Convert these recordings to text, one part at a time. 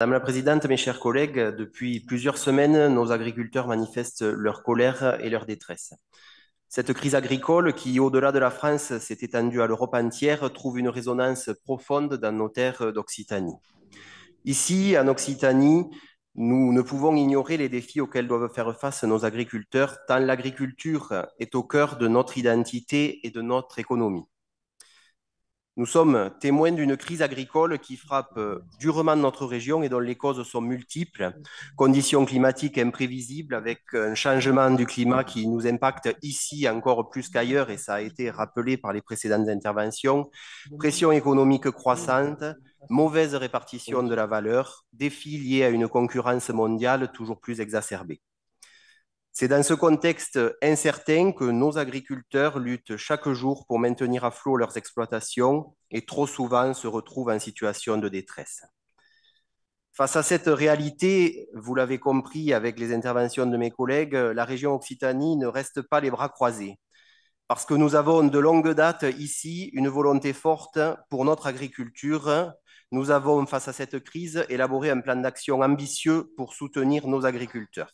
Madame la Présidente, mes chers collègues, depuis plusieurs semaines, nos agriculteurs manifestent leur colère et leur détresse. Cette crise agricole, qui au-delà de la France s'est étendue à l'Europe entière, trouve une résonance profonde dans nos terres d'Occitanie. Ici, en Occitanie, nous ne pouvons ignorer les défis auxquels doivent faire face nos agriculteurs, tant l'agriculture est au cœur de notre identité et de notre économie. Nous sommes témoins d'une crise agricole qui frappe euh, durement notre région et dont les causes sont multiples. Conditions climatiques imprévisibles avec un changement du climat qui nous impacte ici encore plus qu'ailleurs et ça a été rappelé par les précédentes interventions. Pression économique croissante, mauvaise répartition de la valeur, défis liés à une concurrence mondiale toujours plus exacerbée. C'est dans ce contexte incertain que nos agriculteurs luttent chaque jour pour maintenir à flot leurs exploitations et trop souvent se retrouvent en situation de détresse. Face à cette réalité, vous l'avez compris avec les interventions de mes collègues, la région Occitanie ne reste pas les bras croisés, parce que nous avons de longue date ici une volonté forte pour notre agriculture. Nous avons, face à cette crise, élaboré un plan d'action ambitieux pour soutenir nos agriculteurs.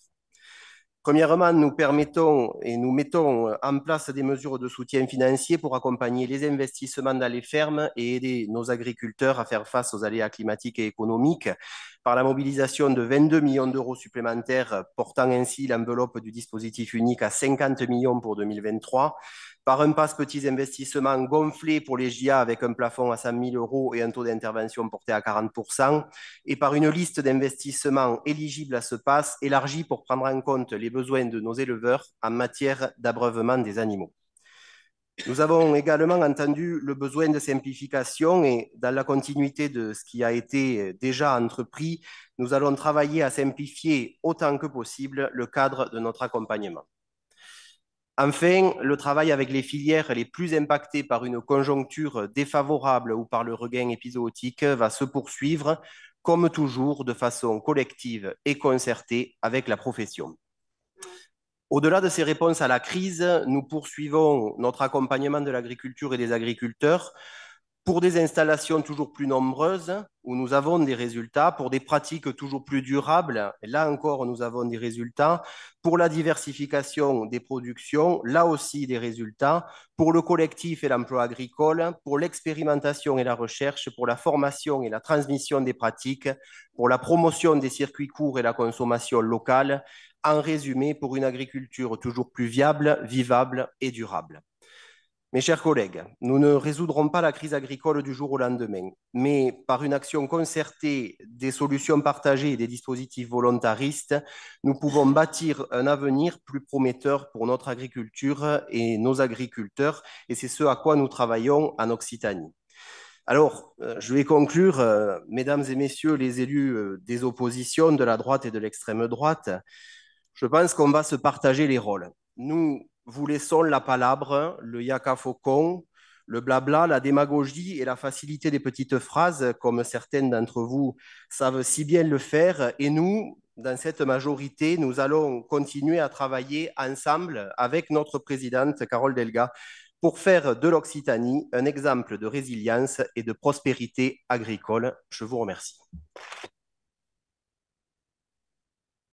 Premièrement, nous permettons et nous mettons en place des mesures de soutien financier pour accompagner les investissements dans les fermes et aider nos agriculteurs à faire face aux aléas climatiques et économiques par la mobilisation de 22 millions d'euros supplémentaires, portant ainsi l'enveloppe du dispositif unique à 50 millions pour 2023 par un passe petits investissements gonflé pour les JA avec un plafond à 100 000 euros et un taux d'intervention porté à 40 et par une liste d'investissements éligibles à ce passe élargie pour prendre en compte les besoins de nos éleveurs en matière d'abreuvement des animaux. Nous avons également entendu le besoin de simplification et dans la continuité de ce qui a été déjà entrepris, nous allons travailler à simplifier autant que possible le cadre de notre accompagnement. Enfin, le travail avec les filières les plus impactées par une conjoncture défavorable ou par le regain épisodique va se poursuivre, comme toujours, de façon collective et concertée avec la profession. Au-delà de ces réponses à la crise, nous poursuivons notre accompagnement de l'agriculture et des agriculteurs pour des installations toujours plus nombreuses, où nous avons des résultats, pour des pratiques toujours plus durables, là encore nous avons des résultats, pour la diversification des productions, là aussi des résultats, pour le collectif et l'emploi agricole, pour l'expérimentation et la recherche, pour la formation et la transmission des pratiques, pour la promotion des circuits courts et la consommation locale, en résumé, pour une agriculture toujours plus viable, vivable et durable. Mes chers collègues, nous ne résoudrons pas la crise agricole du jour au lendemain, mais par une action concertée, des solutions partagées et des dispositifs volontaristes, nous pouvons bâtir un avenir plus prometteur pour notre agriculture et nos agriculteurs, et c'est ce à quoi nous travaillons en Occitanie. Alors, euh, je vais conclure, euh, mesdames et messieurs les élus euh, des oppositions de la droite et de l'extrême droite. Je pense qu'on va se partager les rôles. Nous, vous laissons la palabre, le yaka faucon, le blabla, la démagogie et la facilité des petites phrases, comme certaines d'entre vous savent si bien le faire. Et nous, dans cette majorité, nous allons continuer à travailler ensemble avec notre présidente Carole Delga pour faire de l'Occitanie un exemple de résilience et de prospérité agricole. Je vous remercie.